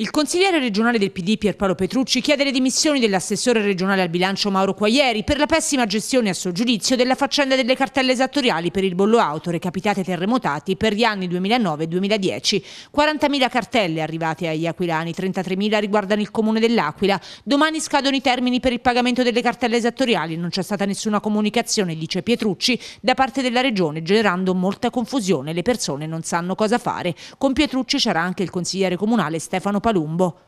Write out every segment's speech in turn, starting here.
Il consigliere regionale del PD Pierpaolo Petrucci chiede le dimissioni dell'assessore regionale al bilancio Mauro Quaglieri per la pessima gestione a suo giudizio della faccenda delle cartelle esattoriali per il bollo auto recapitate terremotati per gli anni 2009 e 2010. 40.000 cartelle arrivate agli aquilani, 33.000 riguardano il comune dell'Aquila. Domani scadono i termini per il pagamento delle cartelle esattoriali, non c'è stata nessuna comunicazione, dice Pietrucci, da parte della regione generando molta confusione, le persone non sanno cosa fare. Con Pietrucci c'era anche il consigliere comunale Stefano Pagliari Palumbo.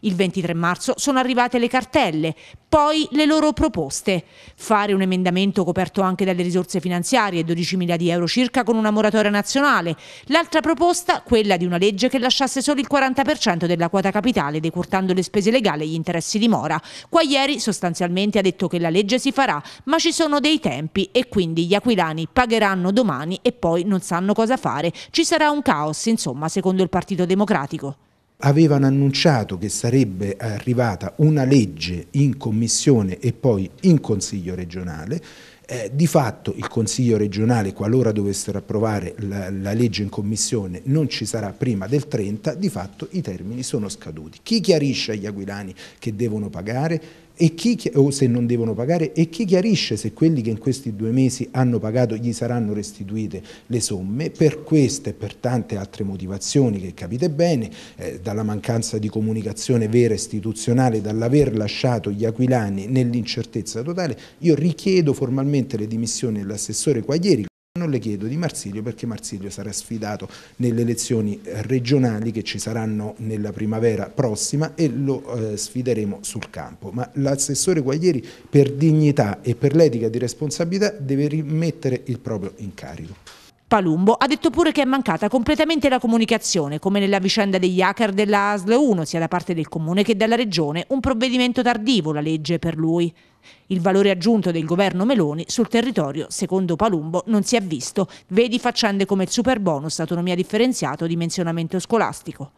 Il 23 marzo sono arrivate le cartelle, poi le loro proposte. Fare un emendamento coperto anche dalle risorse finanziarie, 12 mila di euro circa, con una moratoria nazionale. L'altra proposta, quella di una legge che lasciasse solo il 40% della quota capitale, decurtando le spese legali e gli interessi di mora. Qua ieri sostanzialmente ha detto che la legge si farà, ma ci sono dei tempi e quindi gli aquilani pagheranno domani e poi non sanno cosa fare. Ci sarà un caos, insomma, secondo il Partito Democratico avevano annunciato che sarebbe arrivata una legge in commissione e poi in consiglio regionale, eh, di fatto il Consiglio regionale, qualora dovessero approvare la, la, legge in commissione, non ci sarà prima del 30, di fatto i termini sono scaduti. Chi chiarisce agli aguilani che devono pagare? e chi, o se non devono pagare e chi chiarisce se quelli che in questi due mesi hanno pagato gli saranno restituite le somme per queste e per tante altre motivazioni che capite bene, eh, dalla mancanza di comunicazione vera istituzionale, dall'aver lasciato gli aquilani nell'incertezza totale, io richiedo formalmente le dimissioni dell'assessore Quaglieri non le chiedo di Marsilio perché Marsilio sarà sfidato nelle elezioni regionali che ci saranno nella primavera prossima e lo eh, sfideremo sul campo. Ma l'assessore Guaglieri per dignità e per l'etica di responsabilità deve rimettere il proprio incarico. Palumbo ha detto pure che è mancata completamente la comunicazione, come nella vicenda degli hacker della ASL 1, sia da parte del comune che della regione, un provvedimento tardivo la legge per lui. Il valore aggiunto del governo Meloni sul territorio, secondo Palumbo, non si è visto. Vedi faccende come il super bonus, autonomia differenziata o dimensionamento scolastico.